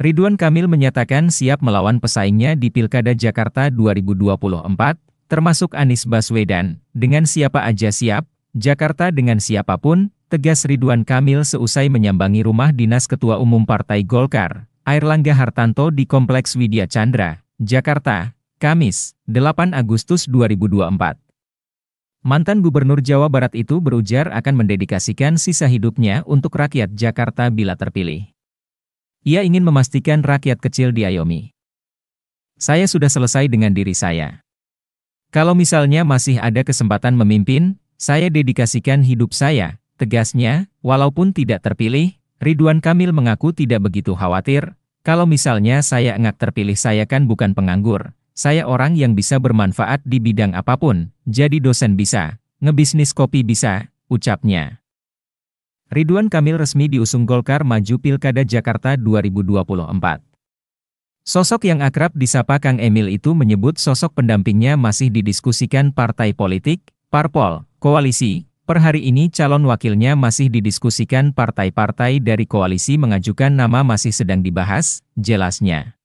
Ridwan Kamil menyatakan siap melawan pesaingnya di Pilkada Jakarta 2024, termasuk Anies Baswedan, dengan siapa aja siap, Jakarta dengan siapapun, tegas Ridwan Kamil seusai menyambangi rumah dinas Ketua Umum Partai Golkar, Air Langga Hartanto di Kompleks Widya Chandra, Jakarta, Kamis, 8 Agustus 2024. Mantan Gubernur Jawa Barat itu berujar akan mendedikasikan sisa hidupnya untuk rakyat Jakarta bila terpilih. Ia ingin memastikan rakyat kecil diayomi. Saya sudah selesai dengan diri saya. Kalau misalnya masih ada kesempatan memimpin, saya dedikasikan hidup saya, tegasnya, walaupun tidak terpilih, Ridwan Kamil mengaku tidak begitu khawatir, kalau misalnya saya enggak terpilih saya kan bukan penganggur, saya orang yang bisa bermanfaat di bidang apapun, jadi dosen bisa, ngebisnis kopi bisa, ucapnya. Ridwan Kamil resmi diusung Golkar maju Pilkada Jakarta 2024. Sosok yang akrab disapa Kang Emil itu menyebut sosok pendampingnya masih didiskusikan partai politik, parpol, koalisi. Per hari ini calon wakilnya masih didiskusikan partai-partai dari koalisi mengajukan nama masih sedang dibahas, jelasnya.